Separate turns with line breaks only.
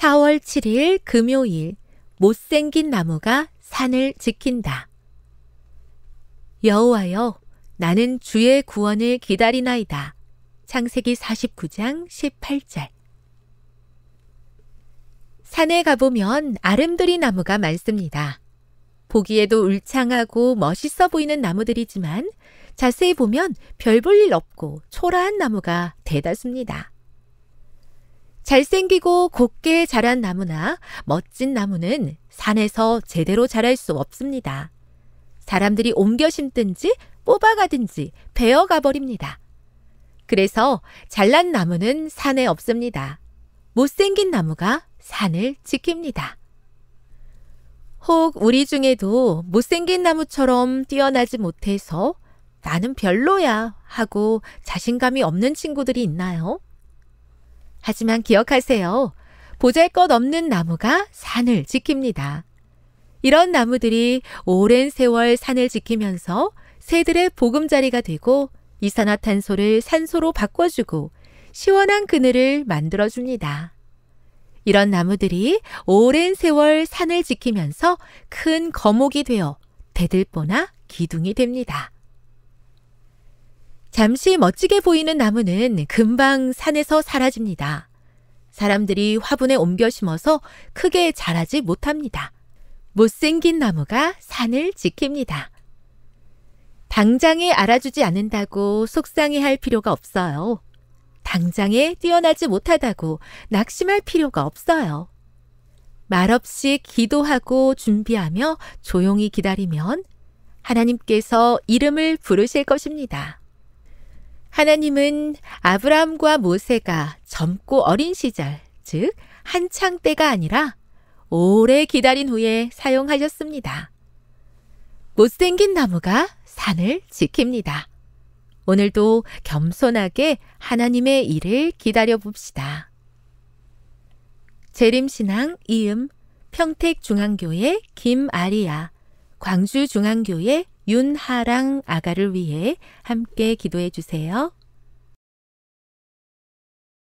4월 7일 금요일 못생긴 나무가 산을 지킨다. 여호와여 나는 주의 구원을 기다리나이다. 창세기 49장 18절 산에 가보면 아름드리 나무가 많습니다. 보기에도 울창하고 멋있어 보이는 나무들이지만 자세히 보면 별 볼 일 없고 초라한 나무가 대다수입니다. 잘생기고 곱게 자란 나무나 멋진 나무는 산에서 제대로 자랄 수 없습니다. 사람들이 옮겨 심든지 뽑아가든지 베어가 버립니다. 그래서 잘난 나무는 산에 없습니다. 못생긴 나무가 산을 지킵니다. 혹 우리 중에도 못생긴 나무처럼 뛰어나지 못해서 나는 별로야 하고 자신감이 없는 친구들이 있나요? 하지만 기억하세요. 보잘 것 없는 나무가 산을 지킵니다. 이런 나무들이 오랜 세월 산을 지키면서 새들의 보금자리가 되고 이산화탄소를 산소로 바꿔주고 시원한 그늘을 만들어줍니다. 이런 나무들이 오랜 세월 산을 지키면서 큰 거목이 되어 대들보나 기둥이 됩니다. 잠시 멋지게 보이는 나무는 금방 산에서 사라집니다. 사람들이 화분에 옮겨 심어서 크게 자라지 못합니다. 못생긴 나무가 산을 지킵니다. 당장에 알아주지 않는다고 속상해 할 필요가 없어요. 당장에 뛰어나지 못하다고 낙심할 필요가 없어요. 말없이 기도하고 준비하며 조용히 기다리면 하나님께서 이름을 부르실 것입니다. 하나님은 아브라함과 모세가 젊고 어린 시절, 즉 한창 때가 아니라 오래 기다린 후에 사용하셨습니다. 못생긴 나무가 산을 지킵니다. 오늘도 겸손하게 하나님의 일을 기다려 봅시다. 재림신앙 이음 평택중앙교회 김아리아 광주중앙교회 윤하랑 아가를 위해 함께 기도해 주세요.